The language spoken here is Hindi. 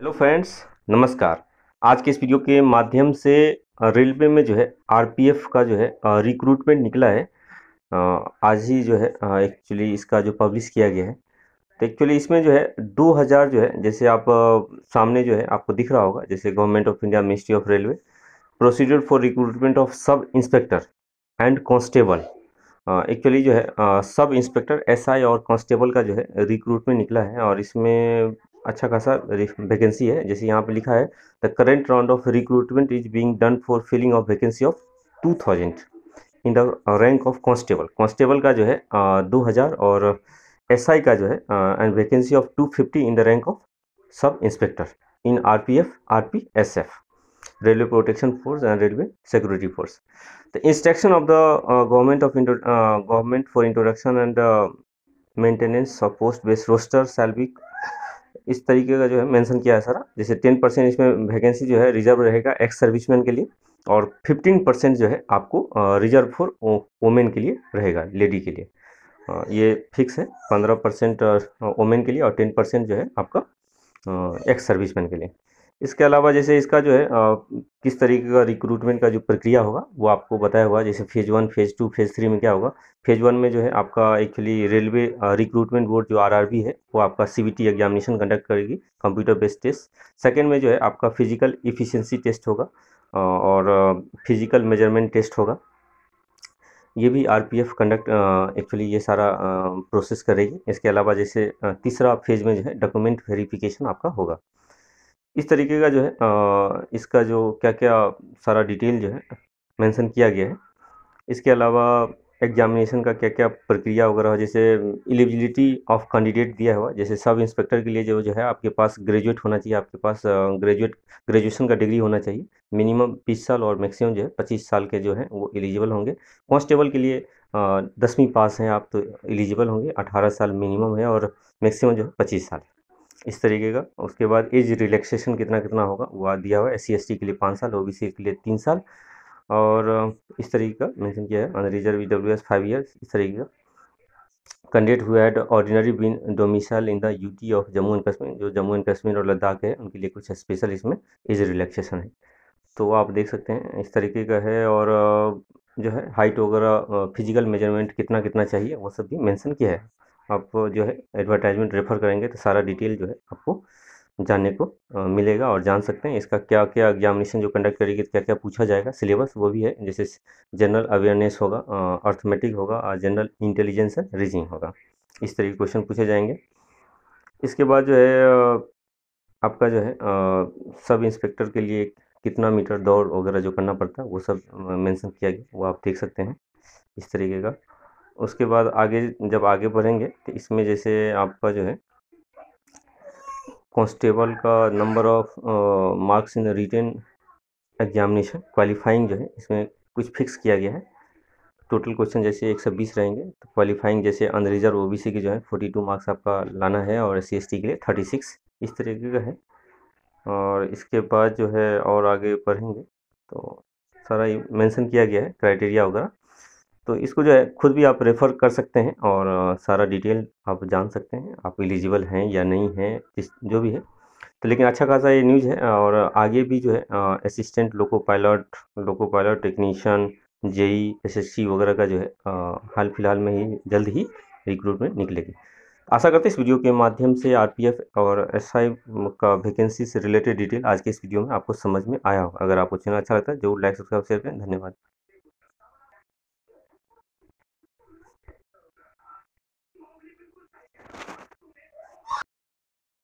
हेलो फ्रेंड्स नमस्कार आज के इस वीडियो के माध्यम से रेलवे में जो है आरपीएफ का जो है रिक्रूटमेंट निकला है आज ही जो है एक्चुअली इसका जो पब्लिश किया गया है तो एक्चुअली इसमें जो है 2000 जो है जैसे आप सामने जो है आपको दिख रहा होगा जैसे government of India ministry of railway procedure for recruitment of sub inspector and constable actually जो है सब इंस्पेक्टर एसआई और कांस्टेबल का जो है रिक्रूटमेंट निकला है और इसमें अच्छा खासा वैकेंसी है जैसे यहाँ पे लिखा है the current round of recruitment is being done for filling of vacancy of two thousand in the rank of constable constable का जो है दो हज़ार और एस SI का जो है and vacancy of two fifty in the rank of sub inspector in R P F R P S F railway protection force and railway security force the instruction of the government of government for introduction and maintenance of post based roster shall be इस तरीके का जो है मेंशन किया है सारा जैसे टेन परसेंट इसमें वैकेंसी जो है रिजर्व रहेगा एक्स सर्विसमैन के लिए और फिफ्टीन परसेंट जो है आपको रिजर्व फॉर वोमेन के लिए रहेगा लेडी के लिए ये फिक्स है पंद्रह परसेंट वोमेन के लिए और टेन परसेंट जो है आपका एक्स सर्विसमैन के लिए इसके अलावा जैसे इसका जो है आ, किस तरीके का रिक्रूटमेंट का जो प्रक्रिया होगा वो आपको बताया हुआ जैसे phase one phase two phase three में क्या होगा फेज़ वन में जो है आपका एक्चुअली रेलवे रिक्रूटमेंट बोर्ड जो आरआरबी है वो आपका सीबीटी एग्जामिनेशन कंडक्ट करेगी कंप्यूटर बेस्ड टेस्ट सेकेंड में जो है आपका फिजिकल इफिशेंसी टेस्ट होगा और फिजिकल मेजरमेंट टेस्ट होगा ये भी आर कंडक्ट एक्चुअली ये सारा प्रोसेस करेगी इसके अलावा जैसे तीसरा फेज में जो है डॉक्यूमेंट वेरीफिकेशन आपका होगा इस तरीके का जो है आ, इसका जो क्या क्या सारा डिटेल जो है मेंशन किया गया है इसके अलावा एग्जामिनेशन का क्या क्या प्रक्रिया वगैरह जैसे एलिजिबिलिटी ऑफ कैंडिडेट दिया हुआ जैसे सब इंस्पेक्टर के लिए जो जो है आपके पास ग्रेजुएट होना चाहिए आपके पास ग्रेजुएट ग्रेजुएशन का डिग्री होना चाहिए मिनिमम बीस साल और मैक्सिमम जो है पच्चीस साल के जो है वो एलिजिबल होंगे कॉन्स्टेबल के लिए दसवीं पास हैं आप तो एलिजिबल होंगे अठारह साल मिनिमम है और मैक्सिमम जो है पच्चीस साल है इस तरीके का उसके बाद एज रिलैक्सेशन कितना कितना होगा वो दिया हुआ है एस सी के लिए पाँच साल ओ के लिए तीन साल और इस तरीके का मैंशन किया है unreserve reserve W S five years इस तरीके का कंडेट हुआ had ordinary been domicile in the UT of Jammu and Kashmir जो जम्मू एंड कश्मीर और लद्दाख है उनके लिए कुछ स्पेशल इसमें एज रिलैक्सेशन है तो आप देख सकते हैं इस तरीके का है और जो है हाइट वगैरह फिजिकल मेजरमेंट कितना कितना चाहिए वो सब भी मैंसन किया है आप जो है एडवर्टाइजमेंट रेफ़र करेंगे तो सारा डिटेल जो है आपको जानने को मिलेगा और जान सकते हैं इसका क्या क्या एग्जामिनेशन जो कंडक्ट करेगी क्या क्या पूछा जाएगा सिलेबस वो भी है जैसे जनरल अवेयरनेस होगा अर्थमेटिक होगा और जनरल इंटेलिजेंस एंड रीजनिंग होगा इस तरह के क्वेश्चन पूछे जाएंगे इसके बाद जो है आपका जो है सब इंस्पेक्टर के लिए कितना मीटर दौड़ वगैरह जो करना पड़ता है वो सब मेंशन किया गया वो आप देख सकते हैं इस तरीके का उसके बाद आगे जब आगे बढ़ेंगे तो इसमें जैसे आपका जो है कॉन्स्टेबल का number of marks in written examination qualifying जो है इसमें कुछ फिक्स किया गया है टोटल क्वेश्चन जैसे 120 रहेंगे तो क्वालिफाइंग जैसे अनरिजर्व ओबीसी के जो है 42 मार्क्स आपका लाना है और एस सी के लिए 36 इस तरीके का है और इसके बाद जो है और आगे पढ़ेंगे तो सारा मेंशन किया गया है क्राइटेरिया वगैरह तो इसको जो है खुद भी आप रेफ़र कर सकते हैं और सारा डिटेल आप जान सकते हैं आप एलिजिबल हैं या नहीं हैं जो भी है तो लेकिन अच्छा खासा ये न्यूज़ है और आगे भी जो है assistant loco pilot loco pilot technician JE SSC वगैरह का जो है आ, हाल फिलहाल में ही जल्द ही रिक्रूटमेंट निकलेगी आशा करते हैं इस वीडियो के माध्यम से आरपीएफ और एसआई का वैकेंसी से रिलेटेड डिटेल आज के इस वीडियो में आपको समझ में आया होगा अगर आपको चैनल अच्छा लगता है जरूर लाइक सब्सक्राइब शेयर करें धन्यवाद